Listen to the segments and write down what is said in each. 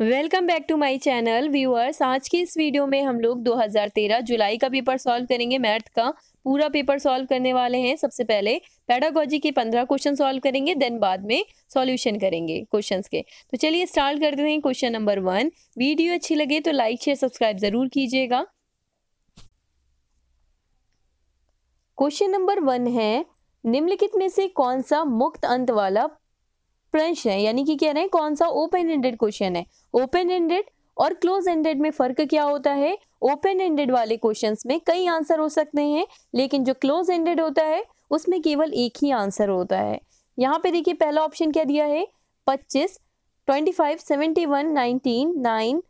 Welcome back to my channel viewers आज की इस वीडियो में हम लोग 2013 जुलाई का पेपर सॉल्व करेंगे मैथ का पूरा पेपर सॉल्व करने वाले हैं सबसे पहले पैडागोजी के 15 क्वेश्चन सॉल्व करेंगे देन बाद में सॉल्यूशन करेंगे क्वेश्चंस के तो चलिए स्टार्ट करते हैं क्वेश्चन नंबर वन वीडियो अच्छी लगे तो लाइक शेयर सब्सक्राइब ज़रूर कीजिएगा क्वेश्चन नंबर वन है निम्नलिखित में से कौन सा मुक्त अंत वाला प्रश्न है यानी कि कह रहे हैं कौन सा ओपन एंडेड क्वेश्चन है ओपन एंडेड और क्लोज एंडेड में फर्क क्या होता है ओपन एंडेड वाले क्वेश्चंस में कई आंसर हो सकते हैं लेकिन जो क्लोज एंडेड होता है उसमें केवल एक ही आंसर होता है यहाँ पे देखिए पहला ऑप्शन क्या दिया है पच्चीस twenty five seventy one nineteen nine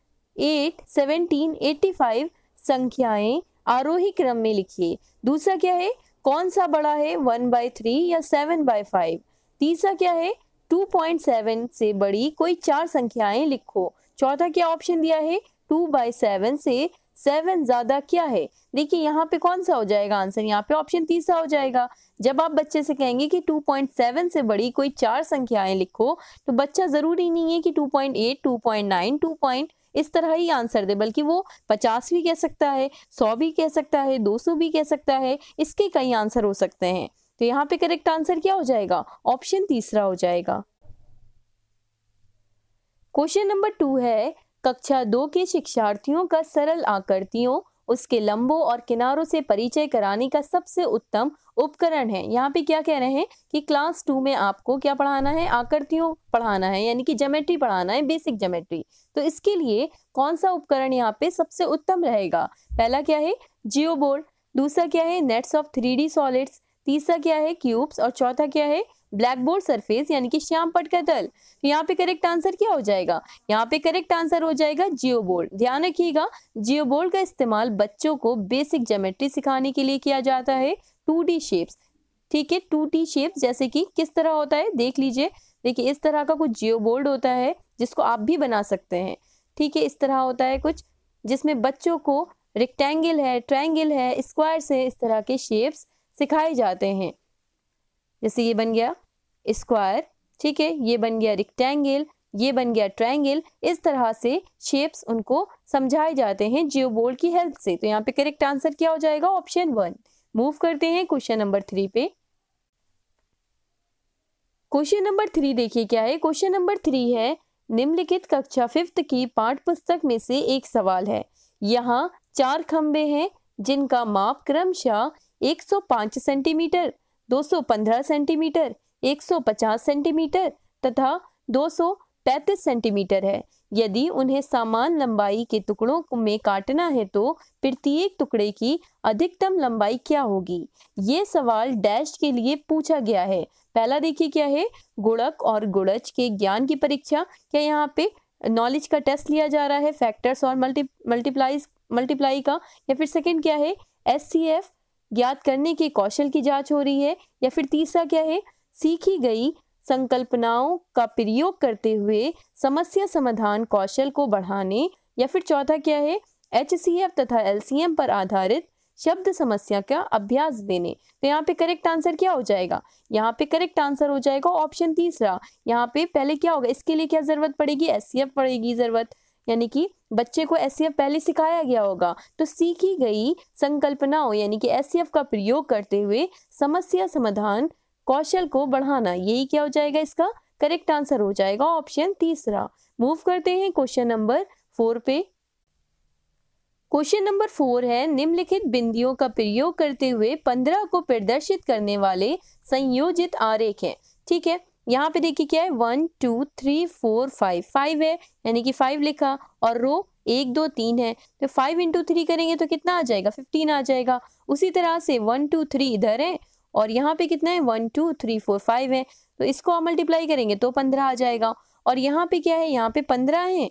eight seventeen eighty five संख्याएं आरोही क्रम में लिखिए दूसरा क्या है कौन सा बड़ा है वन बाय थ्री या सेवन बाय फाइव तीसरा क्या है 2.7 से बड़ी कोई चार संख्याएं लिखो चौथा क्या ऑप्शन दिया है टू बाई सेवन से सेवन ज्यादा क्या है देखिए यहाँ पे कौन सा हो जाएगा आंसर यहाँ पे ऑप्शन तीसरा हो जाएगा जब आप बच्चे से कहेंगे कि 2.7 से बड़ी कोई चार संख्याएं लिखो तो बच्चा जरूरी नहीं है कि 2.8, 2.9, 2. पॉइंट इस तरह ही आंसर दे बल्कि वो पचास भी कह सकता है सौ भी कह सकता है दो सौ भी कह सकता है इसके कई आंसर हो सकते हैं तो यहाँ पे करेक्ट आंसर क्या हो जाएगा ऑप्शन तीसरा हो जाएगा क्वेश्चन नंबर टू है कक्षा दो के शिक्षार्थियों का सरल आकृतियों उसके लंबों और किनारों से परिचय कराने का सबसे उत्तम उपकरण है यहाँ पे क्या कह रहे हैं कि क्लास टू में आपको क्या पढ़ाना है आकृतियों पढ़ाना है यानी कि जोमेट्री पढ़ाना है बेसिक जोमेट्री तो इसके लिए कौन सा उपकरण यहाँ पे सबसे उत्तम रहेगा पहला क्या है जियो बोर्ड दूसरा क्या है nets of three D solids तीसरा क्या है क्यूब्स और चौथा क्या है ब्लैक बोर्ड सरफेस यानी कि श्याम पट का तल तो यहाँ पे करेक्ट आंसर क्या हो जाएगा यहाँ पे करेक्ट आंसर हो जाएगा जियो बोर्ड ध्यान रखिएगा जियो बोर्ड का इस्तेमाल बच्चों को बेसिक ज्योमेट्री सिखाने के लिए किया जाता है टू डी शेप्स ठीक है टू टी शेप जैसे कि किस तरह होता है देख लीजिए देखिए इस तरह का कुछ जियो बोर्ड होता है जिसको आप भी बना सकते हैं ठीक है इस तरह होता है कुछ जिसमें बच्चों को रेक्टेंगल है ट्रायंगल है स्क्वायर्स है इस तरह के शेप्स सिखाए जाते हैं जैसे ये बन गया स्क्वायर ठीक है ये बन गया रिक्टेंगल ये बन गया ट्रायंगल इस तरह से शेप्स उनको समझाए जाते हैं जियो बोर्ड की हेल्प से तो यहाँ पे करेक्ट आंसर क्या हो जाएगा ऑप्शन वन मूव करते हैं क्वेश्चन नंबर थ्री पे क्वेश्चन नंबर थ्री देखिए क्या है क्वेश्चन नंबर थ्री है निम्नलिखित कक्षा फिफ्थ की पाठ पुस्तक में से एक सवाल है यहाँ चार खंबे हैं जिनका माप क्रमशः 105 सेंटीमीटर 215 सेंटीमीटर 150 सेंटीमीटर तथा 235 सेंटीमीटर है यदि उन्हें समान लंबाई के टुकड़ों में काटना है तो प्रत्येक टुकड़े की अधिकतम लंबाई क्या होगी ये सवाल डैश के लिए पूछा गया है पहला देखिए क्या है गुड़क और गुड़ज के ज्ञान की परीक्षा क्या यहाँ पे नॉलेज का टेस्ट लिया जा रहा है फैक्टर्स और मल्टी मल्टीप्लाई मल्टीप्लाई का या फिर सेकेंड क्या है एस सी एफ ज्ञात करने के कौशल की जांच हो रही है या फिर तीसरा क्या है सीखी गई संकल्पनाओं का प्रयोग करते हुए समस्या समाधान कौशल को बढ़ाने या फिर चौथा क्या है एच तथा एल पर आधारित शब्द समस्या का अभ्यास देने तो यहाँ पे करेक्ट आंसर क्या हो जाएगा यहाँ पे करेक्ट आंसर हो जाएगा ऑप्शन तीसरा यहाँ पे पहले क्या होगा इसके लिए क्या जरूरत पड़ेगी एस पड़ेगी जरूरत यानी कि बच्चे को एस e पहले सिखाया गया होगा तो सीखी गई संकल्पनाओं यानी कि एस e का प्रयोग करते हुए समस्या समाधान कौशल को बढ़ाना यही क्या हो जाएगा इसका करेक्ट आंसर हो जाएगा ऑप्शन तीसरा मूव करते हैं क्वेश्चन नंबर फोर पे क्वेश्चन नंबर फोर है निम्नलिखित बिंदियों का प्रयोग करते हुए पंद्रह को प्रदर्शित करने वाले संयोजित आरेख हैं ठीक है यहाँ पे देखिए क्या है one two three four five five है यानी कि फाइव लिखा और रो एक दो तीन है तो फाइव इंटू थ्री करेंगे तो कितना आ जाएगा फिफ्टीन आ जाएगा उसी तरह से वन टू थ्री इधर है और यहाँ पे कितना है one two three four five है तो इसको आप मल्टीप्लाई करेंगे तो पंद्रह आ जाएगा और यहाँ पे क्या है यहाँ पे पंद्रह है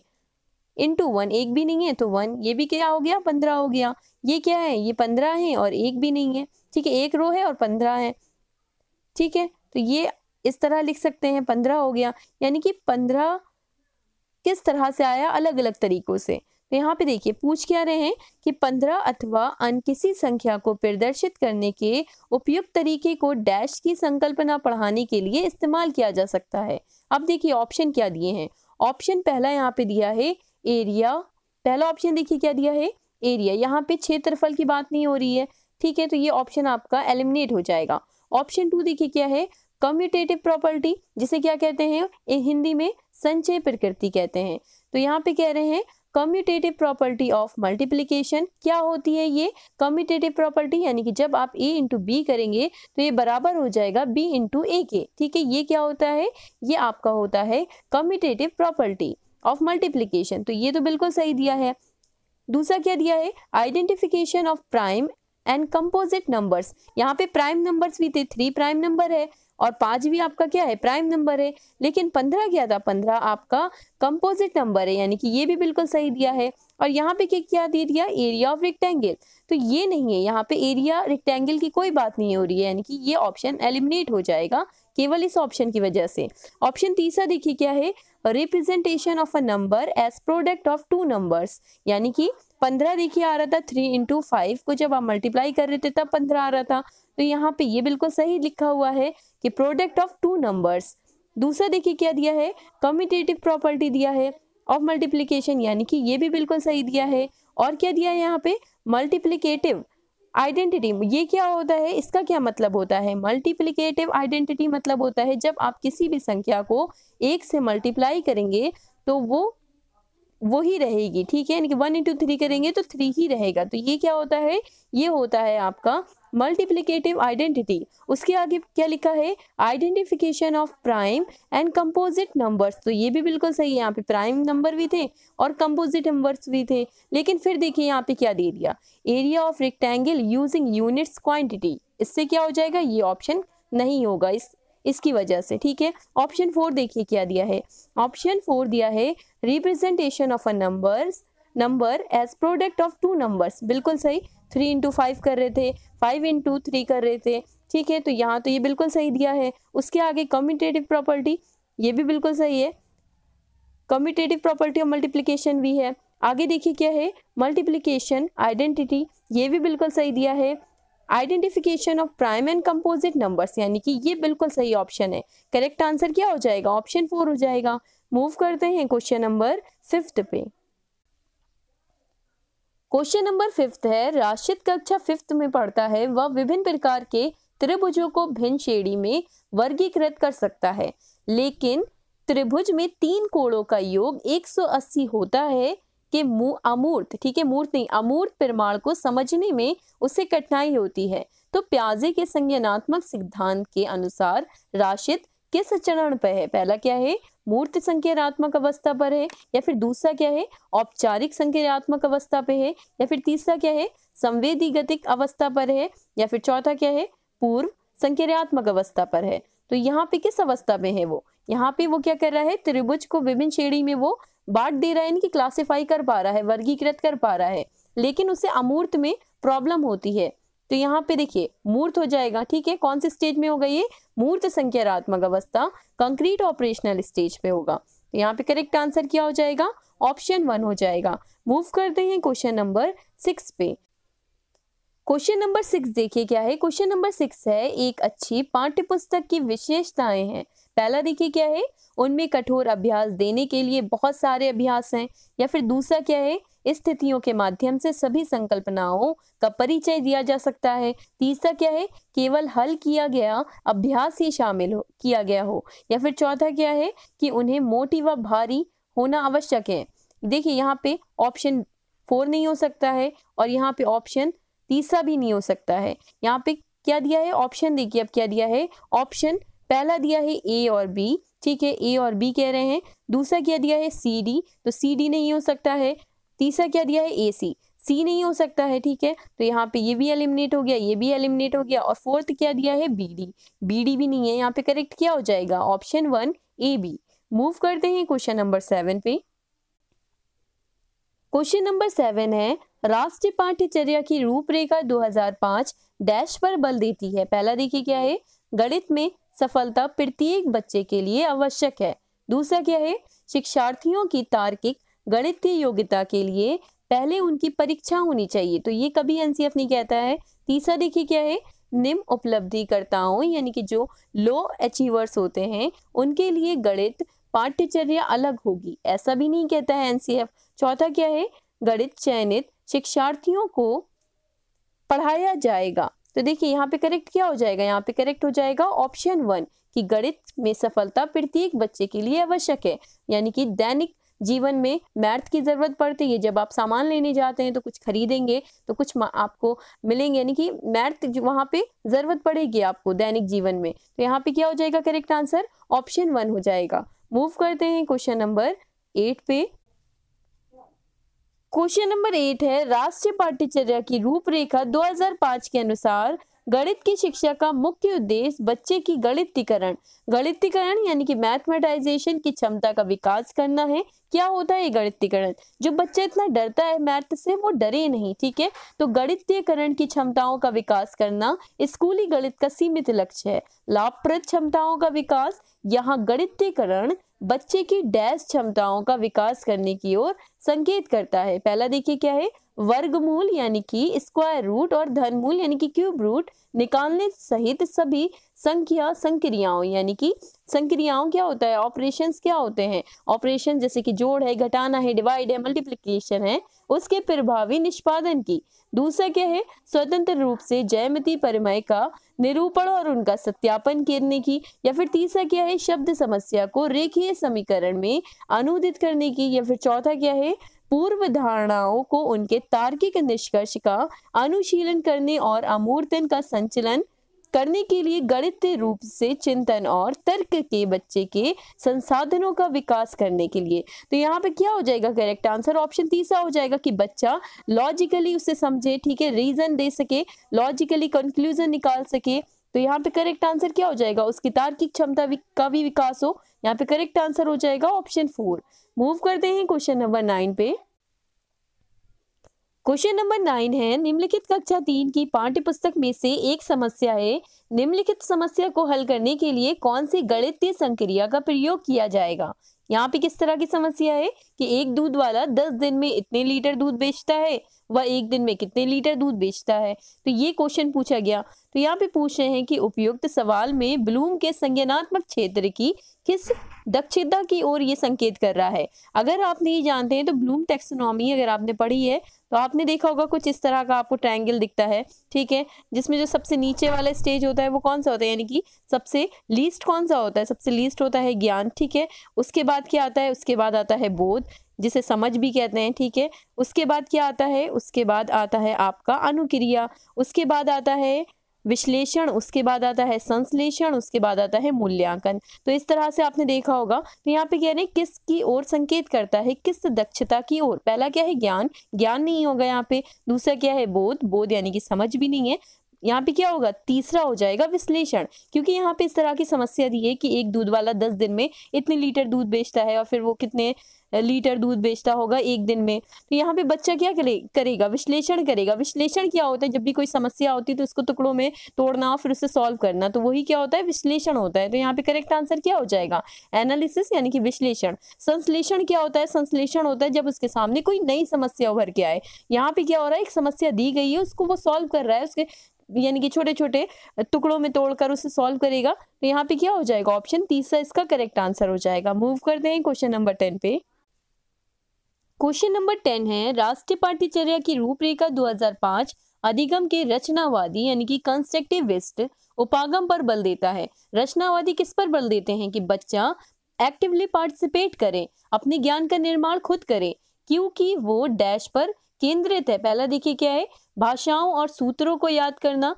इंटू वन एक भी नहीं है तो वन ये भी क्या हो गया पंद्रह हो गया ये क्या है ये पंद्रह है और एक भी नहीं है ठीक है एक रो है और पंद्रह है ठीक है तो ये इस तरह लिख सकते हैं पंद्रह हो गया यानी कि पंद्रह किस तरह से आया अलग अलग तरीकों से तो यहाँ पे देखिए पूछ क्या रहे हैं कि पंद्रह अथवा अन्य किसी संख्या को प्रदर्शित करने के उपयुक्त तरीके को डैश की संकल्पना पढ़ाने के लिए इस्तेमाल किया जा सकता है अब देखिए ऑप्शन क्या दिए हैं ऑप्शन पहला यहाँ पे दिया है एरिया पहला ऑप्शन देखिए क्या दिया है एरिया यहाँ पे क्षेत्रफल की बात नहीं हो रही है ठीक है तो ये ऑप्शन आपका एलिमिनेट हो जाएगा ऑप्शन टू देखिए क्या है कम्यूटेटिव प्रॉपर्टी जिसे क्या कहते हैं हिंदी में संचय प्रकृति कहते हैं तो यहाँ पे कह रहे हैं कम्यूटेटिव प्रॉपर्टी ऑफ मल्टीप्लीकेशन क्या होती है ये कम्यूटेटिव प्रॉपर्टी यानी कि जब आप ए इंटू बी करेंगे तो ये बराबर हो जाएगा बी इंटू ए के ठीक है ये क्या होता है ये आपका होता है कम्यूटेटिव प्रॉपर्टी ऑफ मल्टीप्लीकेशन तो ये तो बिल्कुल सही दिया है दूसरा क्या दिया है identification of prime and composite numbers यहाँ पे प्राइम नंबर्स भी थे थ्री प्राइम नंबर है और पाँच भी आपका क्या है प्राइम नंबर है लेकिन पंद्रह क्या था पंद्रह आपका कंपोजिट नंबर है यानी कि ये भी बिल्कुल सही दिया है और यहाँ पे क्या क्या दे दिया एरिया ऑफ रेक्टेंगल तो ये नहीं है यहाँ पे एरिया रेक्टेंगल की कोई बात नहीं हो रही है यानी कि ये ऑप्शन एलिमिनेट हो जाएगा केवल इस ऑप्शन की वजह से ऑप्शन तीसरा देखिए क्या है representation of a number as product of two numbers यानी कि पंद्रह देखिए आ रहा था थ्री इंटू फाइव को जब आप मल्टीप्लाई कर रहे थे तब पंद्रह आ रहा था तो यहाँ पे ये बिल्कुल सही लिखा हुआ है कि प्रोडक्ट ऑफ टू नंबर्स दूसरा देखिए क्या दिया है कम्यूटेटिव प्रॉपर्टी दिया है ऑफ मल्टीप्लीकेशन यानी कि ये भी बिल्कुल सही दिया है और क्या दिया है यहाँ पे मल्टीप्लीकेटिव आइडेंटिटी ये क्या होता है इसका क्या मतलब होता है मल्टीप्लीकेटिव आइडेंटिटी मतलब होता है जब आप किसी भी संख्या को एक से मल्टीप्लाई करेंगे तो वो वो ही रहेगी ठीक है यानी कि वन इंटू थ्री करेंगे तो थ्री ही रहेगा तो ये क्या होता है ये होता है आपका मल्टीप्लीकेटिव आइडेंटिटी उसके आगे क्या लिखा है identification of prime and composite numbers तो ये भी बिल्कुल सही है यहाँ पे प्राइम नंबर भी थे और कंपोजिट नंबर्स भी थे लेकिन फिर देखिए यहाँ पे क्या दे दिया area of rectangle using units quantity इससे क्या हो जाएगा ये ऑप्शन नहीं होगा इस इसकी वजह से ठीक है ऑप्शन फोर देखिए क्या दिया है ऑप्शन फोर दिया है representation of a numbers number as product of two numbers बिल्कुल सही थ्री इंटू फाइव कर रहे थे फाइव इंटू थ्री कर रहे थे ठीक है तो यहाँ तो ये बिल्कुल सही दिया है उसके आगे कम्यूटेटिव प्रॉपर्टी ये भी बिल्कुल सही है कम्यूटेटिव प्रॉपर्टी और मल्टीप्लीकेशन भी है आगे देखिए क्या है मल्टीप्लीकेशन आइडेंटिटी ये भी बिल्कुल सही दिया है identification of prime and composite numbers यानी कि ये बिल्कुल सही ऑप्शन है करेक्ट आंसर क्या हो जाएगा ऑप्शन फोर हो जाएगा मूव करते हैं क्वेश्चन नंबर फिफ्थ पे क्वेश्चन नंबर फिफ्थ है राशिद कक्षा फिफ्थ में पढ़ता है वह विभिन्न प्रकार के त्रिभुजों को भिन्न श्रेणी में वर्गीकृत कर सकता है लेकिन त्रिभुज में तीन कोणों का योग 180 होता है कि अमूर्त ठीक है मूर्त नहीं अमूर्त प्रमाण को समझने में उसे कठिनाई होती है तो प्याजे के संज्ञानात्मक सिद्धांत के अनुसार राशिद किस चरण पर है पहला क्या है मूर्त संख्यात्मक अवस्था पर है या फिर दूसरा क्या है औपचारिक संख्यात्मक अवस्था पे है या फिर तीसरा क्या है संवेदी गतिक अवस्था पर है या फिर चौथा क्या है पूर्व संख्यात्मक अवस्था पर है तो यहाँ पे किस अवस्था में है वो यहाँ पे वो क्या कर रहा है त्रिभुज को विभिन्न श्रेणी में वो बांट दे रहा है इनकी क्लासिफाई कर पा रहा है वर्गीकृत कर पा रहा है लेकिन उसे अमूर्त में प्रॉब्लम होती है तो यहाँ पे देखिए मूर्त हो जाएगा ठीक है कौन से स्टेज में होगा ये मूर्त संख्यात्मक अवस्था कंक्रीट ऑपरेशनल स्टेज पे होगा तो यहाँ पे करेक्ट आंसर क्या हो जाएगा ऑप्शन वन हो जाएगा मूव करते हैं क्वेश्चन नंबर सिक्स पे क्वेश्चन नंबर सिक्स देखिए क्या है क्वेश्चन नंबर सिक्स है एक अच्छी पाठ्य पुस्तक की विशेषताएं हैं पहला देखिए क्या है उनमें कठोर अभ्यास देने के लिए बहुत सारे अभ्यास हैं या फिर दूसरा क्या है स्थितियों के माध्यम से सभी संकल्पनाओं का परिचय दिया जा सकता है तीसरा क्या है केवल हल किया गया अभ्यास ही शामिल हो किया गया हो या फिर चौथा क्या है कि उन्हें मोटी व भारी होना आवश्यक है देखिए यहाँ पे ऑप्शन फोर नहीं हो सकता है और यहाँ पे ऑप्शन तीसरा भी नहीं हो सकता है यहाँ पे क्या दिया है ऑप्शन देखिए अब क्या दिया है ऑप्शन पहला दिया है ए और बी ठीक है ए और बी कह रहे हैं दूसरा क्या दिया है सी डी तो सी डी नहीं हो सकता है तीसरा क्या दिया है ए सी सी नहीं हो सकता है ठीक है तो यहाँ पे ये भी एलिमिनेट हो गया ये भी एलिमिनेट हो गया और फोर्थ क्या दिया है बी डी बी डी भी नहीं है यहाँ पे करेक्ट क्या हो जाएगा option one A B move करते हैं क्वेश्चन नंबर सेवन पे क्वेश्चन नंबर सेवन है राष्ट्रीय पाठ्यचर्या की रूपरेखा 2005 डैश पर बल देती है पहला देखिए क्या है गणित में सफलता प्रत्येक बच्चे के लिए आवश्यक है दूसरा क्या है शिक्षार्थियों की तार्किक गणित की योग्यता के लिए पहले उनकी परीक्षा होनी चाहिए तो ये कभी एनसीएफ नहीं कहता है तीसरा देखिए क्या है निम्न उपलब्धिकर्ताओं यानी कि जो लो अचीवर्स होते हैं उनके लिए गणित पाठ्यचर्या अलग होगी ऐसा भी नहीं कहता है एनसीएफ चौथा क्या है गणित चयनित शिक्षार्थियों को पढ़ाया जाएगा तो देखिए यहाँ पे करेक्ट क्या हो जाएगा यहाँ पे करेक्ट हो जाएगा ऑप्शन वन कि गणित में सफलता प्रत्येक बच्चे के लिए आवश्यक है यानी कि दैनिक जीवन में मैथ की ज़रूरत पड़ती है जब आप सामान लेने जाते हैं तो कुछ खरीदेंगे तो कुछ आपको मिलेंगे यानी कि मैथ वहां पे ज़रूरत पड़ेगी आपको दैनिक जीवन में तो यहाँ पे क्या हो जाएगा करेक्ट आंसर ऑप्शन वन हो जाएगा मूव करते हैं क्वेश्चन नंबर एट पे क्वेश्चन नंबर एट है राष्ट्रीय पाठ्यचर्या की रूपरेखा 2005 के अनुसार गणित की शिक्षा का मुख्य उद्देश्य बच्चे की गणितीकरण गणितीकरण यानी कि मैथमेटाइजेशन की क्षमता का विकास करना है क्या होता है गणितीकरण जो बच्चा इतना डरता है मैथ से वो डरे नहीं ठीक है तो गणितीकरण की क्षमताओं का विकास करना स्कूली गणित का सीमित लक्ष्य है लाभप्रद क्षमताओं का विकास यहाँ गणितीकरण बच्चे की डैश क्षमताओं का विकास करने की ओर संकेत करता है पहला देखिए क्या है वर्गमूल यानी कि स्क्वायर रूट और धनमूल यानी कि क्यूब रूट निकालने सहित सभी संख्या संक्रियाओं यानी कि संक्रियाओं क्या होता है ऑपरेशन क्या होते हैं ऑपरेशन जैसे कि जोड़ है घटाना है डिवाइड है मल्टीप्लीकेशन है उसके प्रभावी निष्पादन की दूसरा क्या है स्वतंत्र रूप से जयमती परिमय का निरूपण और उनका सत्यापन करने की या फिर तीसरा क्या है शब्द समस्या को रेखीय समीकरण में अनुदित करने की या फिर चौथा क्या है पूर्व धारणाओं को उनके तार्किक निष्कर्ष का अनुशीलन करने और अमूर्तन का संचलन करने के लिए गणित रूप से चिंतन और तर्क के बच्चे के संसाधनों का विकास करने के लिए तो यहाँ पे क्या हो जाएगा करेक्ट आंसर ऑप्शन तीसरा हो जाएगा कि बच्चा लॉजिकली उसे समझे ठीक है रीजन दे सके लॉजिकली कंक्लूजन निकाल सके तो यहाँ पे करेक्ट आंसर क्या हो जाएगा उसकी तार्किक क्षमता का भी विकास हो यहाँ पे करेक्ट आंसर हो जाएगा ऑप्शन फोर मूव करते हैं क्वेश्चन नंबर नाइन पे क्वेश्चन नंबर नाइन है निम्नलिखित कक्षा तीन की पाठ्य पुस्तक में से एक समस्या है निम्नलिखित समस्या को हल करने के लिए कौन सी गणितीय संक्रिया का प्रयोग किया जाएगा यहाँ पे किस तरह की समस्या है कि एक दूध वाला दस दिन में इतने लीटर दूध बेचता है वह एक दिन में कितने लीटर दूध बेचता है तो ये क्वेश्चन पूछा गया तो यहाँ पे पूछ रहे हैं कि उपयुक्त सवाल में ब्लूम के संज्ञानात्मक क्षेत्र की किस दक्षता की ओर ये संकेत कर रहा है अगर आप नहीं जानते हैं तो ब्लूम टेक्सोनॉमी अगर आपने पढ़ी है तो आपने देखा होगा कुछ इस तरह का आपको ट्रायंगल दिखता है ठीक है जिसमें जो सबसे नीचे वाला स्टेज होता है वो कौन सा होता है यानी कि सबसे लीस्ट कौन सा होता है सबसे लीस्ट होता है ज्ञान ठीक है उसके बाद क्या आता है उसके बाद आता है बोध जिसे समझ भी कहते हैं ठीक है उसके बाद क्या आता है उसके बाद आता है आपका अनुक्रिया उसके बाद आता है विश्लेषण उसके बाद आता है संश्लेषण उसके बाद आता है मूल्यांकन तो इस तरह से आपने देखा होगा तो यहाँ पे कह रहे हैं ओर संकेत करता है किस दक्षता की ओर पहला क्या है ज्ञान ज्ञान नहीं होगा यहाँ पे दूसरा क्या है बोध बोध यानी कि समझ भी नहीं है यहाँ पे क्या होगा तीसरा हो जाएगा विश्लेषण क्योंकि यहाँ पे इस तरह की समस्या दी है कि एक दूध वाला दस दिन में इतने लीटर दूध बेचता है और फिर वो कितने लीटर दूध बेचता होगा एक दिन में तो यहाँ पे बच्चा क्या करे, करेगा विश्लेषण करेगा विश्लेषण क्या होता है जब भी कोई समस्या होती है तो उसको टुकड़ों में तोड़ना फिर उसे सॉल्व करना तो वही क्या होता है विश्लेषण होता है तो यहाँ पे करेक्ट आंसर क्या हो जाएगा एनालिसिस यानी कि विश्लेषण संश्लेषण क्या होता है संश्लेषण होता है जब उसके सामने कोई नई समस्या उभर के आए यहाँ पे क्या हो रहा है एक समस्या दी गई है उसको वो सॉल्व कर रहा है उसके यानी कि छोटे छोटे टुकड़ों में तोड़कर उसे सॉल्व करेगा तो यहाँ पे क्या हो जाएगा ऑप्शन तीसरा इसका करेक्ट आंसर हो जाएगा मूव करते हैं क्वेश्चन नंबर टेन पे क्वेश्चन नंबर टेन है राष्ट्रीय पाठ्यचर्या की रूपरेखा 2005 अधिगम के रचनावादी यानी कि कंस्ट्रक्टिविस्ट उपागम पर बल देता है रचनावादी किस पर बल देते हैं कि बच्चा एक्टिवली पार्टिसिपेट करे अपने ज्ञान का निर्माण खुद करे क्योंकि वो डैश पर केंद्रित है पहला देखिए क्या है भाषाओं और सूत्रों को याद करना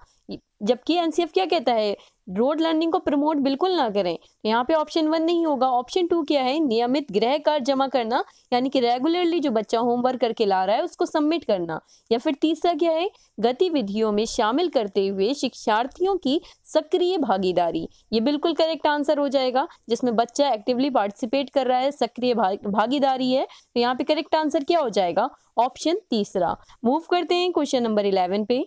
जबकि एनसीएफ क्या कहता है रोड लर्निंग को प्रमोट बिल्कुल ना करें तो यहाँ पे ऑप्शन वन नहीं होगा ऑप्शन टू क्या है नियमित गृह कार्य जमा करना यानी कि रेगुलरली जो बच्चा होमवर्क करके ला रहा है उसको सबमिट करना या फिर तीसरा क्या है गतिविधियों में शामिल करते हुए शिक्षार्थियों की सक्रिय भागीदारी ये बिल्कुल करेक्ट आंसर हो जाएगा जिसमें बच्चा एक्टिवली पार्टिसिपेट कर रहा है सक्रिय भागीदारी है तो यहाँ पे करेक्ट आंसर क्या हो जाएगा ऑप्शन तीसरा मूव करते हैं क्वेश्चन नंबर इलेवन पे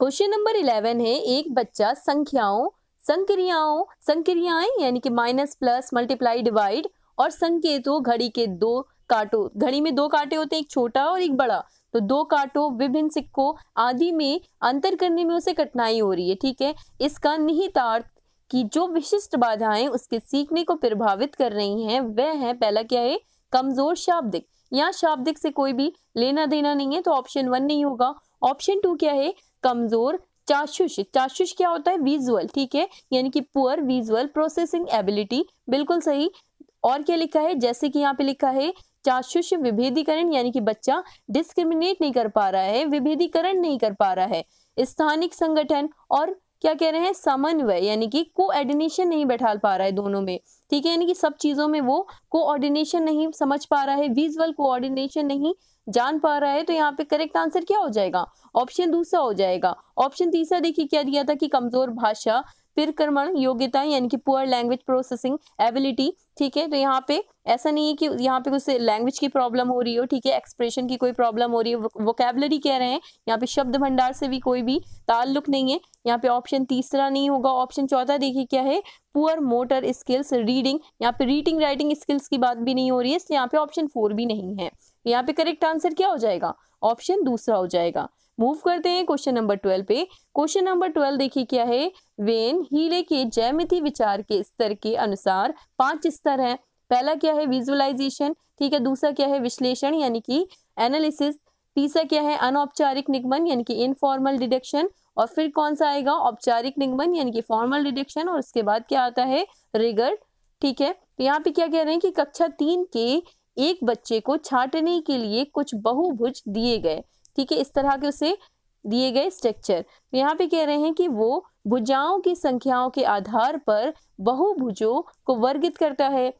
क्वेश्चन नंबर इलेवन है एक बच्चा संख्याओं संक्रियाओं संक्रियाएं यानी कि माइनस प्लस मल्टीप्लाई डिवाइड और संकेतों घड़ी के दो काटो घड़ी में दो कांटे होते हैं एक छोटा और एक बड़ा तो दो काटो विभिन्न सिक्कों आदि में अंतर करने में उसे कठिनाई हो रही है ठीक है इसका निहितार्थ की जो विशिष्ट बाधाएं उसके सीखने को प्रभावित कर रही हैं वह है पहला क्या है कमजोर शाब्दिक यहाँ शाब्दिक से कोई भी लेना देना नहीं है तो ऑप्शन वन नहीं होगा ऑप्शन टू क्या है कमजोर चाशुष चाशुष क्या होता है विजुअल ठीक है यानी कि पुअर विजुअल प्रोसेसिंग एबिलिटी बिल्कुल सही और क्या लिखा है जैसे कि यहाँ पे लिखा है चाशुष विभेदीकरण यानी कि बच्चा डिस्क्रिमिनेट नहीं कर पा रहा है विभेदीकरण नहीं कर पा रहा है स्थानिक संगठन और क्या कह रहे हैं समन्वय यानी कि कोऑर्डिनेशन नहीं बैठा पा रहा है दोनों में ठीक है यानी कि सब चीजों में वो कोऑर्डिनेशन नहीं समझ पा रहा है विजुअल कोऑर्डिनेशन नहीं जान पा रहा है तो यहाँ पे करेक्ट आंसर क्या हो जाएगा ऑप्शन दूसरा हो जाएगा ऑप्शन तीसरा देखिए क्या दिया था कि कमजोर भाषा पिरकर्मण योग्यता यानी कि पुअर लैंग्वेज प्रोसेसिंग एबिलिटी ठीक है तो यहाँ पे ऐसा नहीं है कि यहाँ पे कुछ लैंग्वेज की प्रॉब्लम हो रही हो ठीक है एक्सप्रेशन की कोई प्रॉब्लम हो रही है वोकेबलरी कह रहे हैं यहाँ पे शब्द भंडार से भी कोई भी ताल्लुक नहीं है यहाँ पे ऑप्शन तीसरा नहीं होगा ऑप्शन चौथा देखिए क्या है पुअर मोटर स्किल्स रीडिंग यहाँ पे रीडिंग राइटिंग स्किल्स की बात भी नहीं हो रही है इसलिए यहाँ पे ऑप्शन फोर भी नहीं है यहाँ पे करेक्ट आंसर क्या हो जाएगा ऑप्शन दूसरा हो जाएगा मूव करते हैं क्वेश्चन नंबर ट्वेल्व पे क्वेश्चन नंबर ट्वेल्व देखिए क्या है वेन हीले के जैमिति विचार के स्तर के अनुसार पांच स्तर हैं पहला क्या है विजुअलाइजेशन ठीक है दूसरा क्या है विश्लेषण यानी कि एनालिसिस तीसरा क्या है अनौपचारिक निगमन यानी कि इनफॉर्मल डिडक्शन और फिर कौन सा आएगा औपचारिक निगमन यानी कि फॉर्मल डिडक्शन और उसके बाद क्या आता है रिगर्ड ठीक है तो यहाँ पे क्या कह रहे हैं कि कक्षा तीन के एक बच्चे को छाटने के लिए कुछ बहुभुज दिए गए ठीक है इस तरह के उसे दिए गए स्ट्रक्चर तो यहाँ पे कह रहे हैं कि वो भुजाओं की संख्याओं के आधार पर बहुभुजों को वर्गित करता है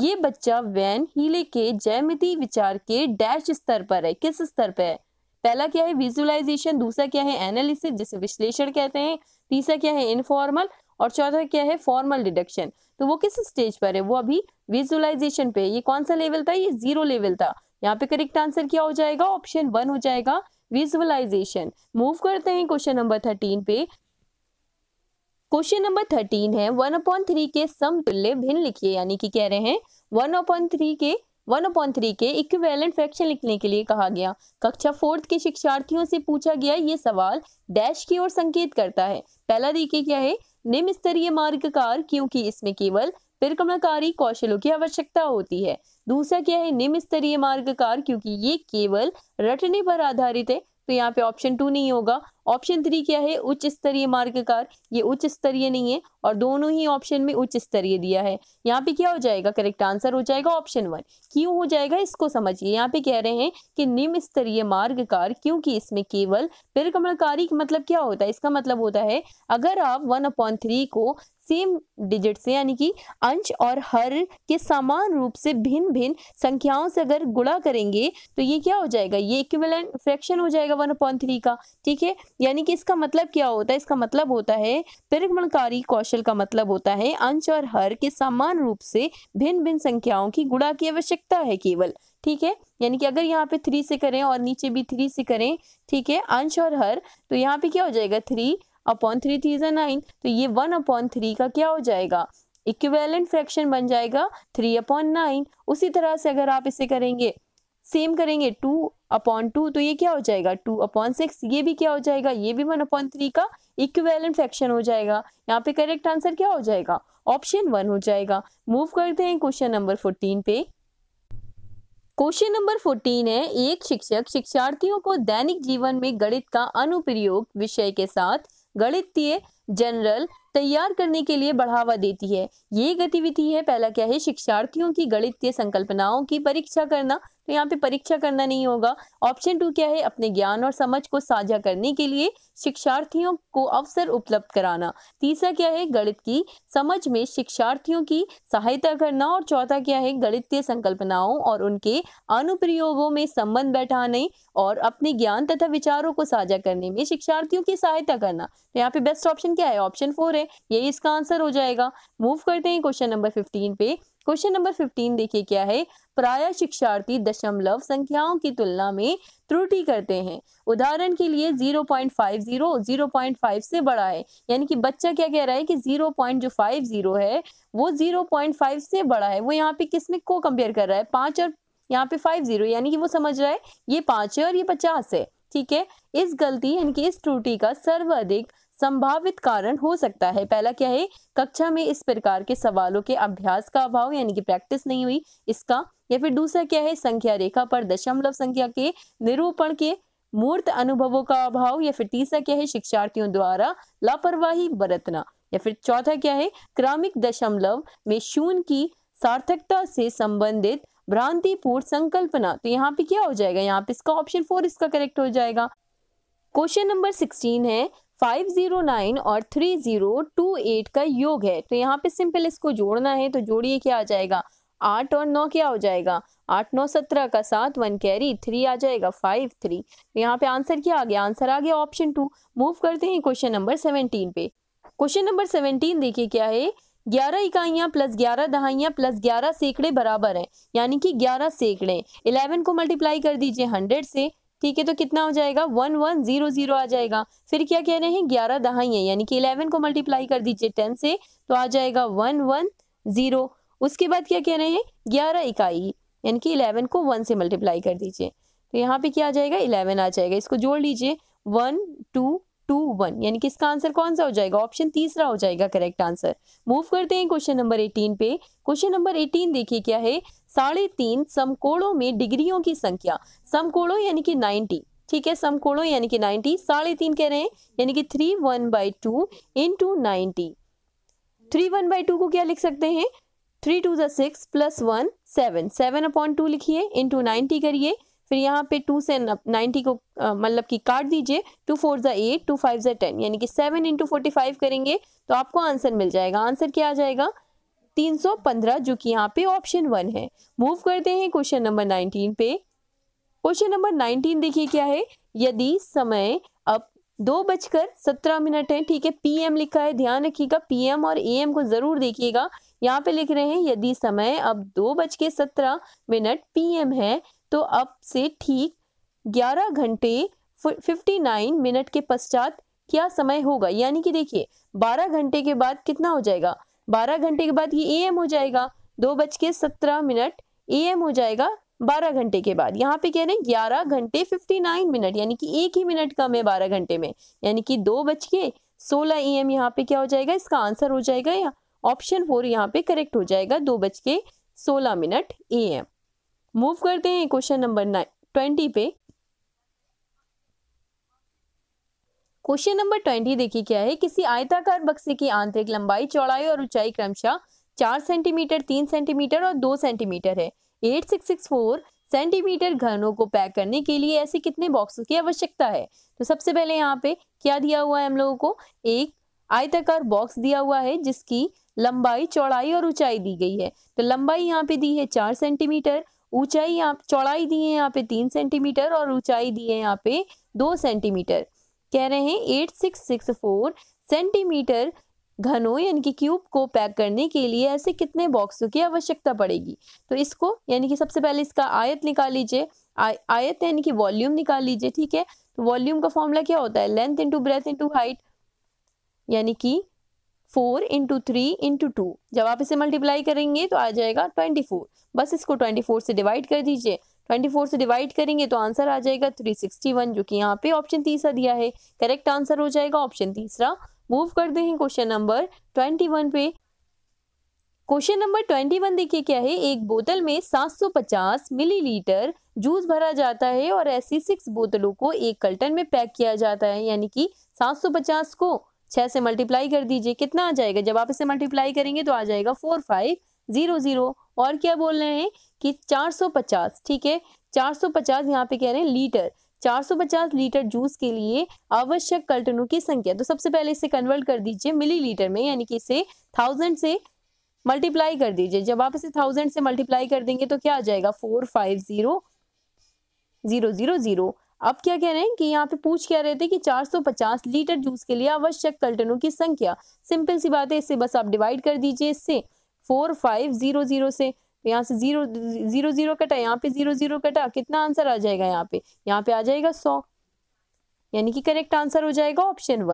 ये बच्चा वैन हीले के जैमिति विचार के डैश स्तर पर है किस स्तर पर है पहला क्या है विजुअलाइजेशन दूसरा क्या है एनालिसिस जिसे विश्लेषण कहते हैं तीसरा क्या है इनफॉर्मल और चौथा क्या है फॉर्मल डिडक्शन तो वो किस स्टेज पर है वो अभी विजुअलाइजेशन पे ये कौन सा लेवल था ये जीरो लेवल था यहाँ पे करेक्ट आंसर क्या हो जाएगा ऑप्शन वन हो जाएगा विजुअलाइजेशन मूव करते हैं क्वेश्चन नंबर थर्टीन पे क्वेश्चन नंबर थर्टीन है वन अपॉन थ्री के समतुल्य भिन्न लिखिए यानी कि कह रहे हैं वन अपॉन थ्री के वन अपॉन थ्री के इक्विवेलेंट फ्रैक्शन लिखने के लिए कहा गया कक्षा फोर्थ के शिक्षार्थियों से पूछा गया ये सवाल डैश की ओर संकेत करता है पहला देखिए क्या है निम्न स्तरीय मार्ग कार क्योंकि इसमें केवल परिक्रमणकारी कौशलों की आवश्यकता होती है दूसरा क्या है निम्न स्तरीय मार्ग कार क्योंकि ये केवल रटने पर आधारित है तो यहाँ पे ऑप्शन टू नहीं होगा ऑप्शन थ्री क्या है उच्च स्तरीय मार्ग कार ये उच्च स्तरीय नहीं है और दोनों ही ऑप्शन में उच्च स्तरीय दिया है यहाँ पे क्या हो जाएगा करेक्ट आंसर हो जाएगा ऑप्शन वन क्यों हो जाएगा इसको समझिए यहाँ पे कह रहे हैं कि निम्न स्तरीय मार्ग कार क्योंकि इसमें केवल परिक्रमणकारी मतलब क्या होता है इसका मतलब होता है अगर आप वन अपॉन थ्री को सेम डिजिट से यानी कि अंश और हर के समान रूप से भिन्न भिन्न संख्याओं से अगर गुणा करेंगे तो ये क्या हो जाएगा ये इक्विवेलेंट फ्रैक्शन हो जाएगा वन अपॉइंट थ्री का ठीक है यानी कि इसका मतलब क्या होता है इसका मतलब होता है परिक्रमणकारी कौशल का मतलब होता है अंश और हर के समान रूप से भिन्न भिन्न संख्याओं की गुणा की आवश्यकता है केवल ठीक है यानी कि अगर यहाँ पे थ्री से करें और नीचे भी थ्री से करें ठीक है अंश और हर तो यहाँ पे क्या हो जाएगा थ्री अपॉन थ्री थ्री जो नाइन तो ये वन अपॉन थ्री का क्या हो जाएगा इक्वेलेंट फ्रैक्शन बन जाएगा थ्री अपॉन नाइन उसी तरह से अगर आप इसे करेंगे सेम करेंगे टू अपॉन टू तो ये क्या हो जाएगा टू अपॉन सिक्स ये भी क्या हो जाएगा ये भी वन अपॉन थ्री का इक्वेलेंट फ्रैक्शन हो जाएगा यहाँ पे करेक्ट आंसर क्या हो जाएगा ऑप्शन वन हो जाएगा मूव करते हैं क्वेश्चन नंबर फोर्टीन पे क्वेश्चन नंबर फोर्टीन है एक शिक्षक शिक्षार्थियों को दैनिक जीवन में गणित का अनुप्रयोग विषय के साथ गणितीय जनरल तैयार करने के लिए बढ़ावा देती है ये गतिविधि है पहला क्या है शिक्षार्थियों की गणितीय संकल्पनाओं की परीक्षा करना तो यहाँ पे परीक्षा करना नहीं होगा ऑप्शन टू क्या है अपने ज्ञान और समझ को साझा करने के लिए शिक्षार्थियों को अवसर उपलब्ध कराना तीसरा क्या है गणित की समझ में शिक्षार्थियों की सहायता करना और चौथा क्या है गणितीय संकल्पनाओं और उनके अनुप्रयोगों में संबंध बैठाने और अपने ज्ञान तथा विचारों को साझा करने में शिक्षार्थियों की सहायता करना तो यहाँ पे बेस्ट ऑप्शन क्या है ऑप्शन फोर है है यही इसका आंसर हो जाएगा मूव करते हैं क्वेश्चन नंबर फिफ्टीन पे क्वेश्चन नंबर फिफ्टीन देखिए क्या है प्राय शिक्षार्थी दशमलव संख्याओं की तुलना में त्रुटि करते हैं उदाहरण के लिए 0.50 0.5 से बड़ा है यानी कि बच्चा क्या कह रहा है कि 0.50 है वो 0.5 से बड़ा है वो यहाँ पे किस में को कंपेयर कर रहा है पांच और यहाँ पे फाइव जीरो यानी कि वो समझ रहा है ये पांच है और ये पचास है ठीक है इस गलती यानी कि इस त्रुटि का सर्वाधिक संभावित कारण हो सकता है पहला क्या है कक्षा में इस प्रकार के सवालों के अभ्यास का अभाव यानी कि प्रैक्टिस नहीं हुई इसका या फिर दूसरा क्या है संख्या रेखा पर दशमलव संख्या के निरूपण के मूर्त अनुभवों का अभाव या फिर तीसरा क्या है शिक्षार्थियों द्वारा लापरवाही बरतना या फिर चौथा क्या है क्रमिक दशमलव में शून्य की सार्थकता से संबंधित भ्रांतिपूर्ण संकल्पना तो यहाँ पे क्या हो जाएगा यहाँ पे इसका ऑप्शन फोर इसका करेक्ट हो जाएगा क्वेश्चन नंबर सिक्सटीन है 509 और 3028 का योग है तो यहाँ पे सिंपल इसको जोड़ना है तो जोड़िए क्या आ जाएगा आठ और नौ क्या हो जाएगा आठ नौ सत्रह का सात वन कैरी थ्री आ जाएगा फाइव थ्री तो यहाँ पे आंसर क्या आ गया आंसर आ गया ऑप्शन टू मूव करते हैं क्वेश्चन नंबर सेवनटीन पे क्वेश्चन नंबर सेवनटीन देखिए क्या है ग्यारह इकाइया प्लस ग्यारह दहाइया प्लस ग्यारह सैकड़े बराबर हैं यानी कि ग्यारह सैकड़े इलेवन को मल्टीप्लाई कर दीजिए हंड्रेड से ठीक है तो कितना हो जाएगा वन वन जीरो जीरो आ जाएगा फिर क्या कह रहे हैं ग्यारह है यानी कि इलेवन को मल्टीप्लाई कर दीजिए टेन से तो आ जाएगा वन वन जीरो उसके बाद क्या कह रहे हैं ग्यारह इकाई यानी कि इलेवन को वन से मल्टीप्लाई कर दीजिए तो यहाँ पे क्या आ जाएगा इलेवन आ जाएगा इसको जोड़ लीजिए वन टू वन यानी कि इसका आंसर कौन सा हो जाएगा ऑप्शन तीसरा हो जाएगा करेक्ट आंसर मूव करते हैं क्वेश्चन नंबर एटीन पे क्वेश्चन नंबर एटीन देखिए क्या है साढ़े तीन समकोणों में डिग्रियों की संख्या समकोणों यानी कि नाइन्टी ठीक है समकोणों यानी कि नाइन्टी साढ़े तीन कह रहे हैं यानी कि three one by two into ninety three one by two को क्या लिख सकते हैं three two six plus one seven seven upon two लिखिए इंटू नाइन्टी करिए फिर यहाँ पे टू से नाइन्टी को मतलब कि काट दीजिए टू फोर ज़ा एट टू फाइव ज़ा टेन यानी कि सेवन इंटू फोर्टी फाइव करेंगे तो आपको आंसर मिल जाएगा आंसर क्या आ जाएगा तीन सौ पंद्रह जो कि यहाँ पे ऑप्शन वन है मूव करते हैं क्वेश्चन नंबर नाइनटीन पे क्वेश्चन नंबर नाइनटीन देखिए क्या है यदि समय अब दो बजकर सत्रह मिनट है ठीक है पीएम लिखा है ध्यान रखिएगा पीएम और एएम को जरूर देखिएगा यहाँ पे लिख रहे हैं यदि समय अब दो बज के सत्रह मिनट पीएम है तो अब से ठीक 11 घंटे 59 मिनट के पश्चात क्या समय होगा यानी कि देखिए 12 घंटे के बाद कितना हो जाएगा 12 घंटे के बाद ये एम हो जाएगा दो बज के सत्रह मिनट एम हो जाएगा 12 घंटे के बाद यहाँ पे कह रहे हैं ग्यारह घंटे 59 मिनट यानी कि एक ही मिनट कम है 12 घंटे में यानी कि दो बज के सोलह ए एम यहाँ पे क्या हो जाएगा इसका आंसर हो जाएगा या ऑप्शन फोर यहाँ पे करेक्ट हो जाएगा दो बज के सोलह मिनट ए एम मूव करते हैं क्वेश्चन नंबर नाइन ट्वेंटी पे क्वेश्चन नंबर ट्वेंटी देखिए क्या है किसी आयताकार बक्से की आंतरिक लंबाई चौड़ाई और ऊंचाई क्रमशः चार सेंटीमीटर तीन सेंटीमीटर और दो सेंटीमीटर है eight six six four centimetre घनों को पैक करने के लिए ऐसे कितने बॉक्सों की आवश्यकता है तो सबसे पहले यहाँ पे क्या दिया हुआ है हम लोगों को एक आयताकार बॉक्स दिया हुआ है जिसकी लंबाई चौड़ाई और ऊंचाई दी गई है तो लंबाई यहाँ पे दी है चार सेंटीमीटर ऊंचाई यहाँ चौड़ाई दी है यहाँ पे तीन सेंटीमीटर और ऊंचाई दी है यहाँ पे दो सेंटीमीटर कह रहे हैं eight six six four centimetre घनों यानी कि क्यूब को पैक करने के लिए ऐसे कितने बॉक्सों की आवश्यकता पड़ेगी तो इसको यानी कि सबसे पहले इसका आयत निकाल लीजिए आयत यानी कि वॉल्यूम निकाल लीजिए ठीक है तो वॉल्यूम का फॉर्मूला क्या होता है length into breadth into height यानी कि four into three into two जब आप इसे मल्टीप्लाई करेंगे तो आ जाएगा ट्वेंटी फोर बस इसको ट्वेंटी फोर से डिवाइड कर दीजिए ट्वेंटी फोर से डिवाइड करेंगे तो आंसर आ जाएगा थ्री सिक्सटी वन जो कि यहाँ पे ऑप्शन तीसरा दिया है करेक्ट आंसर हो जाएगा ऑप्शन तीसरा मूव करते हैं क्वेश्चन नंबर ट्वेंटी वन पे क्वेश्चन नंबर ट्वेंटी वन देखिए क्या है एक बोतल में सात सौ 750 मिलीलीटर जूस भरा जाता है और ऐसी सिक्स बोतलों को एक कल्टन में पैक किया जाता है यानी कि सात सौ पचास को छः से मल्टीप्लाई कर दीजिए कितना आ जाएगा जब आप इसे मल्टीप्लाई करेंगे तो आ जाएगा फोर फाइव ज़ीरो ज़ीरो और क्या बोल रहे हैं कि चार सौ पचास ठीक है चार सौ पचास यहाँ पे कह रहे हैं लीटर चार सौ पचास लीटर जूस के लिए आवश्यक कल्टनों की संख्या तो सबसे पहले इसे कन्वर्ट कर दीजिए लीटर में यानी कि इसे थाउजेंड से मल्टीप्लाई कर दीजिए जब आप इसे थाउजेंड से मल्टीप्लाई कर देंगे तो क्या आ जाएगा four five zero zero zero zero अब क्या कह रहे हैं कि यहाँ पे पूछ क्या रहे थे कि 450 लीटर जूस के लिए आवश्यक कल्टनों की संख्या सिंपल सी बात है इससे बस आप डिवाइड कर दीजिए इससे फोर फाइव जीरो जीरो से तो यहाँ से जीरो जीरो जीरो कटा यहाँ पे जीरो जीरो कटा कितना आंसर आ जाएगा यहाँ पे यहाँ पे आ जाएगा सौ यानी कि करेक्ट आंसर हो जाएगा option one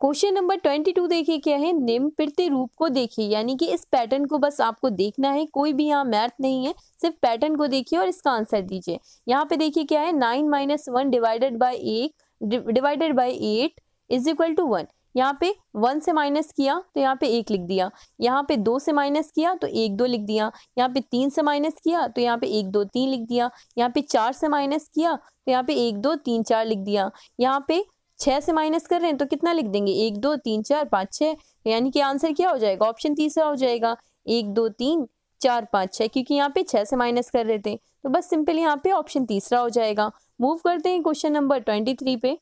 question number twenty two देखिए क्या है निम प्रत्य रूप को देखिए यानी कि इस पैटर्न को बस आपको देखना है कोई भी यहाँ मैथ नहीं है सिर्फ पैटर्न को देखिए और इसका आंसर दीजिए यहाँ पे देखिए क्या है nine minus one divided by एक divided by eight is equal to one यहाँ पे वन से माइनस किया तो यहाँ पे एक लिख दिया यहाँ पे दो से माइनस किया तो एक दो लिख दिया यहाँ पे तीन से माइनस किया तो यहाँ पे एक दो तीन लिख दिया यहाँ पे चार से माइनस किया तो यहाँ पे एक दो तीन चार लिख दिया यहाँ पे छः से माइनस कर रहे हैं तो कितना लिख देंगे एक दो तीन चार पाँच छः यानी कि आंसर क्या हो जाएगा ऑप्शन तीसरा हो जाएगा एक दो तीन चार पाँच छः क्योंकि यहाँ पे छः से माइनस कर रहे थे तो बस सिंपल यहाँ पे ऑप्शन तीसरा हो जाएगा मूव करते हैं क्वेश्चन नंबर ट्वेंटी थ्री पे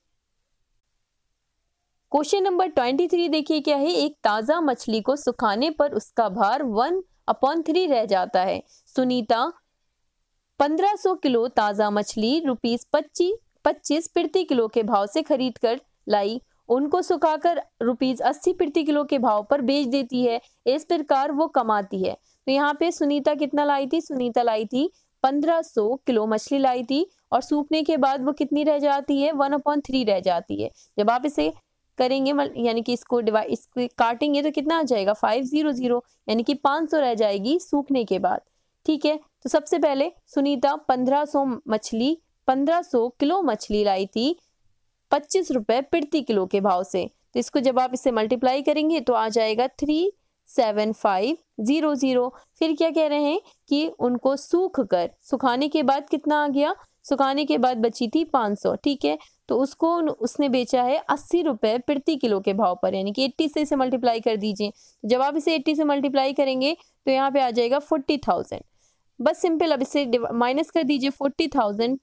क्वेश्चन नंबर ट्वेंटी थ्री देखिए क्या है एक ताज़ा मछली को सुखाने पर उसका भार वन अपॉन थ्री रह जाता है सुनीता पंद्रह सौ किलो ताज़ा मछली रुपीज़ पच्चीस पच्चीस प्रति किलो के भाव से खरीद कर लाई उनको सुखाकर रुपीज अस्सी प्रति किलो के भाव पर बेच देती है इस प्रकार वो कमाती है तो यहाँ पे सुनीता कितना लाई थी सुनीता लाई थी 1500 किलो मछली लाई थी और सूखने के बाद वो कितनी रह जाती है वन अपॉइंट थ्री रह जाती है जब आप इसे करेंगे यानी कि इसको डिवाइड इसको काटेंगे तो कितना आ जाएगा फाइव जीरो जीरो यानी कि पाँच सौ रह जाएगी सूखने के बाद ठीक है तो सबसे पहले सुनीता पंद्रह सौ मछली 1500 किलो मछली लाई थी पच्चीस रुपए प्रति किलो के भाव से तो इसको जब आप इसे मल्टीप्लाई करेंगे तो आ जाएगा three seven five zero zero फिर क्या कह रहे हैं कि उनको सूख कर सुखाने के बाद कितना आ गया सुखाने के बाद बची थी पाँच सौ ठीक है तो उसको उसने बेचा है अस्सी रुपये प्रति किलो के भाव पर यानी कि एट्टी से इसे मल्टीप्लाई कर दीजिए तो जब आप इसे एट्टी से मल्टीप्लाई करेंगे तो यहाँ पे आ जाएगा फोर्टी थाउजेंड बस सिंपल अब इसे माइनस कर दीजिए फोर्टी थाउजेंड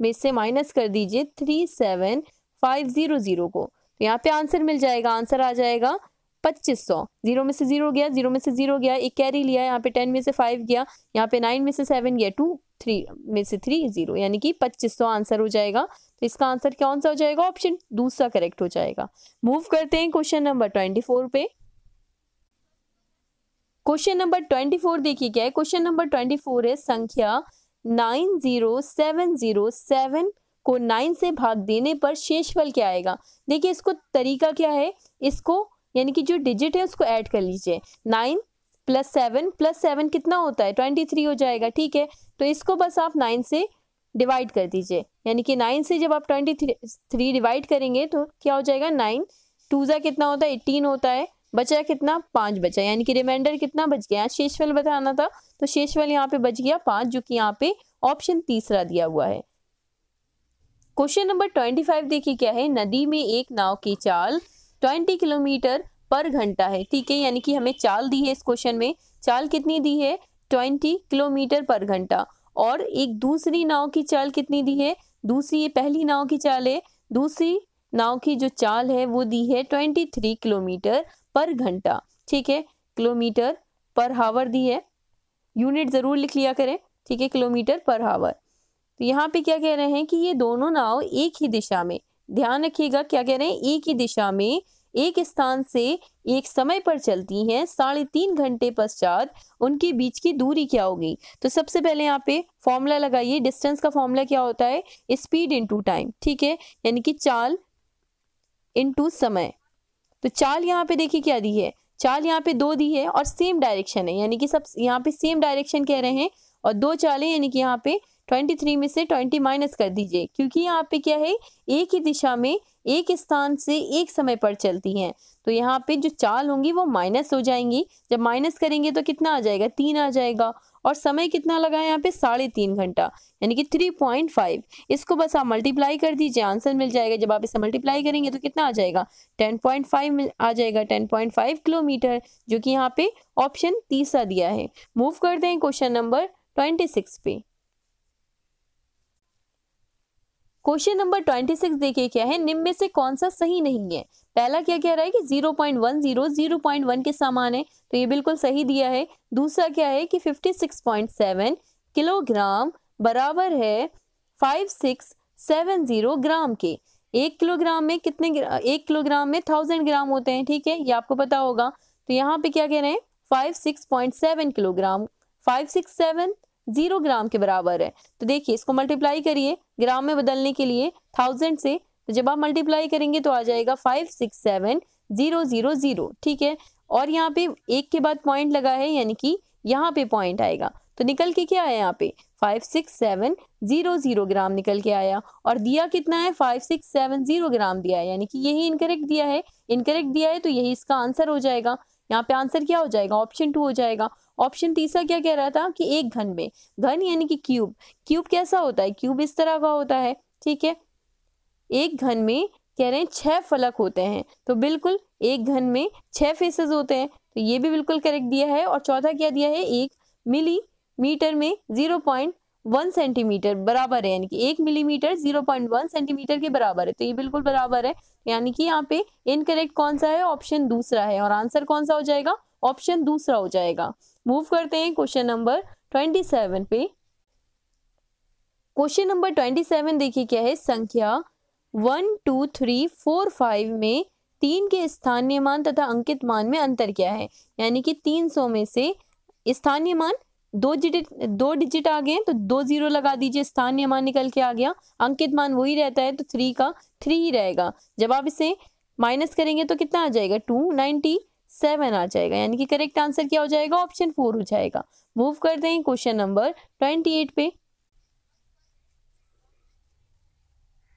में से माइनस कर दीजिए three seven five zero zero को तो यहाँ पे आंसर मिल जाएगा आंसर आ जाएगा पच्चीस सौ जीरो में से जीरो गया जीरो में से जीरो गया एक कैरी लिया यहाँ पे टेन में से फाइव गया यहाँ पे नाइन में से सेवन गया टू थ्री में से थ्री जीरो यानी कि पच्चीस सौ आंसर हो जाएगा तो इसका आंसर कौन सा हो जाएगा ऑप्शन दूसरा करेक्ट हो जाएगा मूव करते हैं क्वेश्चन नंबर ट्वेंटी फोर पे क्वेश्चन नंबर ट्वेंटी फोर देखिए क्या है क्वेश्चन नंबर ट्वेंटी फोर है संख्या nine zero seven zero seven को नाइन से भाग देने पर शेषफल क्या आएगा देखिए इसको तरीका क्या है इसको यानी कि जो डिजिट है उसको ऐड कर लीजिए nine plus seven plus seven कितना होता है ट्वेंटी थ्री हो जाएगा ठीक है तो इसको बस आप नाइन से डिवाइड कर दीजिए यानी कि नाइन से जब आप ट्वेंटी थ्री डिवाइड करेंगे तो क्या हो जाएगा नाइन टू ज़ा कितना होता है एटीन होता है बचा कितना पांच बचा यानी कि रिमाइंडर कितना बच गया शेषफल बताना था तो शेषफल यहाँ पे बच गया पांच जो कि यहाँ पे ऑप्शन तीसरा दिया हुआ है क्वेश्चन नंबर ट्वेंटी फाइव देखिए क्या है नदी में एक नाव की चाल ट्वेंटी किलोमीटर पर घंटा है ठीक है यानी कि हमें चाल दी है इस क्वेश्चन में चाल कितनी दी है ट्वेंटी किलोमीटर पर घंटा और एक दूसरी नाव की चाल कितनी दी है दूसरी ये पहली नाव की चाल है दूसरी नाव की जो चाल है वो दी है ट्वेंटी थ्री किलोमीटर पर घंटा ठीक है किलोमीटर पर हावर दी है यूनिट ज़रूर लिख लिया करें ठीक है किलोमीटर पर हावर तो यहाँ पे क्या कह रहे हैं कि ये दोनों नाव एक ही दिशा में ध्यान रखिएगा क्या कह रहे हैं एक ही दिशा में एक स्थान से एक समय पर चलती हैं साढ़े तीन घंटे पश्चात उनके बीच की दूरी क्या होगी तो सबसे पहले यहाँ पे फॉर्मूला लगाइए डिस्टेंस का फॉर्मूला क्या होता है स्पीड इंटू टाइम ठीक है यानी कि चाल इंटू समय तो चाल यहाँ पे देखिए क्या दी है चाल यहाँ पे दो दी है और सेम डायरेक्शन है यानी कि सब यहाँ पे सेम डायरेक्शन कह रहे हैं और दो चालें यानी कि यहाँ पे 23 में से 20 माइनस कर दीजिए क्योंकि यहाँ पे क्या है एक ही दिशा में एक स्थान से एक समय पर चलती हैं तो यहाँ पे जो चाल होंगी वो माइनस हो जाएंगी जब माइनस करेंगे तो कितना आ जाएगा तीन आ जाएगा और समय कितना लगा है यहाँ पे साढ़े तीन घंटा यानी कि थ्री पॉइंट फाइव इसको बस आप मल्टीप्लाई कर दीजिए आंसर मिल जाएगा जब आप इसे मल्टीप्लाई करेंगे तो कितना आ जाएगा टेन पॉइंट फाइव आ जाएगा टेन पॉइंट फाइव किलोमीटर जो कि यहाँ पे ऑप्शन तीसरा दिया है मूव कर दें क्वेश्चन नंबर ट्वेंटी सिक्स पे क्वेश्चन नंबर ट्वेंटी सिक्स देखिए क्या है निम्न में से कौन सा सही नहीं है पहला क्या कह रहा है कि zero point one zero zero point one के सामान है तो ये बिल्कुल सही दिया है दूसरा क्या है कि fifty six point seven kilogram बराबर है five six seven zero gram के एक किलोग्राम में कितने एक किलोग्राम में थाउजेंड ग्राम होते हैं ठीक है ये आपको पता होगा तो यहाँ पे क्या कह रहे हैं five six point seven kilogram five six seven zero gram के बराबर है तो देखिए इसको मल्टीप्लाई करिए ग्राम में बदलने के लिए थाउजेंड से तो जब आप मल्टीप्लाई करेंगे तो आ जाएगा five six seven zero zero zero ठीक है और यहाँ पे एक के बाद पॉइंट लगा है यानी कि यहाँ पे पॉइंट आएगा तो निकल के क्या आया यहाँ पे five six seven zero zero gram निकल के आया और दिया कितना है five six seven zero gram दिया है यानी कि यही इनकरेक्ट दिया है इनकरेक्ट दिया है तो यही इसका आंसर हो जाएगा यहाँ पे आंसर क्या हो जाएगा ऑप्शन टू हो जाएगा ऑप्शन तीसरा क्या कह रहा था कि एक घन में घन यानी कि क्यूब क्यूब कैसा होता है क्यूब इस तरह का होता है ठीक है एक घन में कह रहे हैं छह फलक होते हैं तो बिल्कुल एक घन में छह फेसेस होते हैं तो ये भी बिल्कुल करेक्ट दिया है और चौथा क्या दिया है एक मिलीमीटर में जीरो पॉइंट वन सेंटीमीटर बराबर है यानी कि एक millimetre zero point one centimetre के बराबर है तो ये बिल्कुल बराबर है यानी कि यहाँ पे इनकरेक्ट कौन सा है ऑप्शन दूसरा है और आंसर कौन सा हो जाएगा ऑप्शन दूसरा हो जाएगा मूव करते हैं क्वेश्चन नंबर ट्वेंटी सेवन पे क्वेश्चन नंबर ट्वेंटी सेवन देखिए क्या है संख्या one two three four five में तीन के स्थानीय मान तथा अंकित मान में अंतर क्या है यानी कि तीन सौ में से स्थानीय मान दो डिजिट दो डिजिट आ गए तो दो जीरो लगा दीजिए स्थानीय मान निकल के आ गया अंकित मान वही रहता है तो थ्री का थ्री ही रहेगा जब आप इसे माइनस करेंगे तो कितना आ जाएगा टू नाइन्टी सेवन आ जाएगा यानी कि करेक्ट आंसर क्या हो जाएगा ऑप्शन फोर हो जाएगा मूव कर दें क्वेश्चन नंबर ट्वेंटी एट पे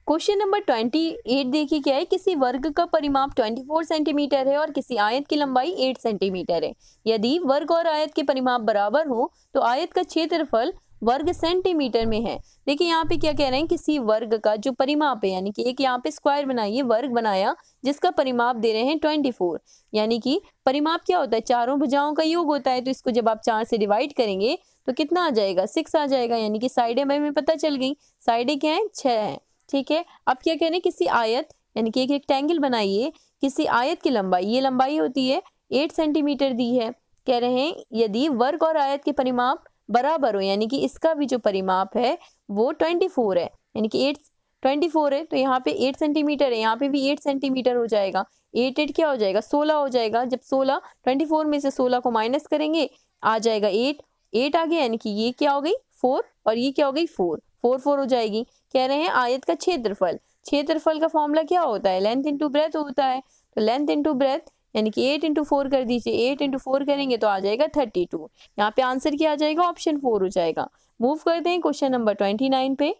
क्वेश्चन नंबर ट्वेंटी एट देखिए क्या है किसी वर्ग का परिमाप ट्वेंटी फोर सेंटीमीटर है और किसी आयत की लंबाई एट सेंटीमीटर है यदि वर्ग और आयत के परिमाप बराबर हो तो आयत का क्षेत्रफल वर्ग सेंटीमीटर में है देखिए यहाँ पे क्या कह रहे हैं किसी वर्ग का जो परिमाप है यानी कि एक यहाँ पे स्क्वायर बनाइए वर्ग बनाया जिसका परिमाप दे रहे हैं ट्वेंटी फोर यानी कि परिमाप क्या होता है चारों भुजाओं का योग होता है तो इसको जब आप चार से डिवाइड करेंगे तो कितना आ जाएगा सिक्स आ जाएगा यानी कि साइडें हमें पता चल गई साइडें क्या है छह है ठीक है अब क्या कह रहे हैं किसी आयत यानी कि एक रेक्टेंगल बनाइए किसी आयत की लंबाई ये लंबाई होती है एट सेंटीमीटर दी है कह रहे हैं यदि वर्ग और आयत के परिमाप बराबर हो यानी कि इसका भी जो परिमाप है वो ट्वेंटी फोर है यानी कि एट ट्वेंटी फोर है तो यहाँ पे एट सेंटीमीटर है यहाँ पे भी एट सेंटीमीटर हो जाएगा एट एट क्या हो जाएगा सोलह हो जाएगा जब सोलह ट्वेंटी फोर में से सोलह को माइनस करेंगे आ जाएगा एट एट आ गया यानी कि ये क्या हो गई फोर और ये क्या हो गई फोर फोर फोर हो जाएगी कह रहे हैं आयत का क्षेत्रफल क्षेत्रफल का फॉर्मूला क्या होता है लेंथ इंटू ब्रेथ होता है तो लेंथ इंटू ब्रेथ यानी कि एट इंटू फोर कर दीजिए एट इंटू फोर करेंगे तो आ जाएगा थर्टी टू यहाँ पे आंसर क्या आ जाएगा ऑप्शन फोर हो जाएगा मूव कर दें क्वेश्चन नंबर ट्वेंटी नाइन पे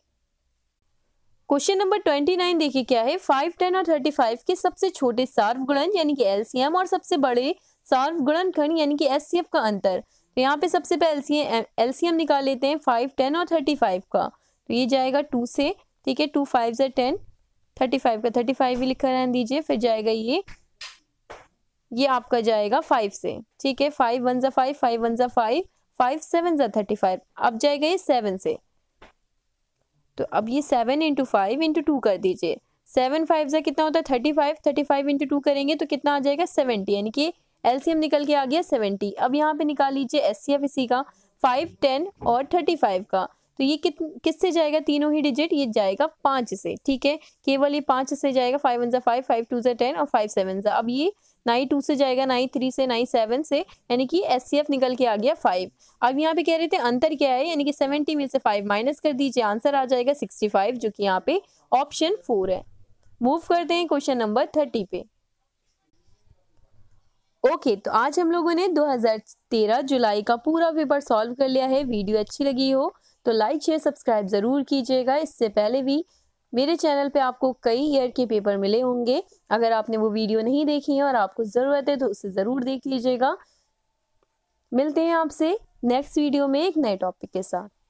क्वेश्चन नंबर ट्वेंटी नाइन देखिए क्या है फाइव टेन और थर्टी फाइव के सबसे छोटे सार्व गुणन यानी कि एलसीएम और सबसे बड़े सार्व खंड यानी कि एस का अंतर तो यहाँ पे सबसे पहले एलसीएम निकाल लेते हैं फाइव टेन और थर्टी फाइव का तो ये जाएगा टू से ठीक है टू फाइव से टेन थर्टी फाइव का थर्टी फाइव भी लिखा रहने दीजिए फिर जाएगा ये ये आपका जाएगा फाइव से ठीक है फाइव वन ज़ा फाइव फाइव वन ज़ा फाइव फाइव सेवन ज़ा थर्टी फाइव अब जाएगा ये सेवन से तो अब ये seven into five into two कर दीजिए सेवन फाइव ज़ा कितना होता है thirty five thirty five into two करेंगे तो कितना आ जाएगा सेवेंटी यानी कि एलसीएम निकल के आ गया सेवेंटी अब यहाँ पे निकाल लीजिए एस सी एफ इसी का फाइव टेन और थर्टी फाइव का तो ये कित किससे जाएगा तीनों ही डिजिट ये जाएगा पाँच से ठीक है केवल ये पाँच से जाएगा फाइव वन ज़ा फाइव फाइव टू ज़ा टेन और फाइव सेवन ज़ा अब ये नाइन टू से जाएगा नाइन थ्री से नाइन सेवन से यानी कि एस सी एफ निकल के आ गया फाइव अब यहाँ पे कह रहे थे अंतर क्या है यानी कि सेवेंटी में से फाइव माइनस कर दीजिए आंसर आ जाएगा सिक्सटी फाइव जो कि यहाँ पे ऑप्शन फोर है मूव करते हैं क्वेश्चन नंबर थर्टी पे ओके okay, तो आज हम लोगों ने 2013 जुलाई का पूरा पेपर सॉल्व कर लिया है वीडियो अच्छी लगी हो तो लाइक शेयर सब्सक्राइब ज़रूर कीजिएगा इससे पहले भी मेरे चैनल पे आपको कई ईयर के पेपर मिले होंगे अगर आपने वो वीडियो नहीं देखी है और आपको ज़रूरत है तो उसे ज़रूर देख लीजिएगा मिलते हैं आपसे नेक्स्ट वीडियो में एक नए टॉपिक के साथ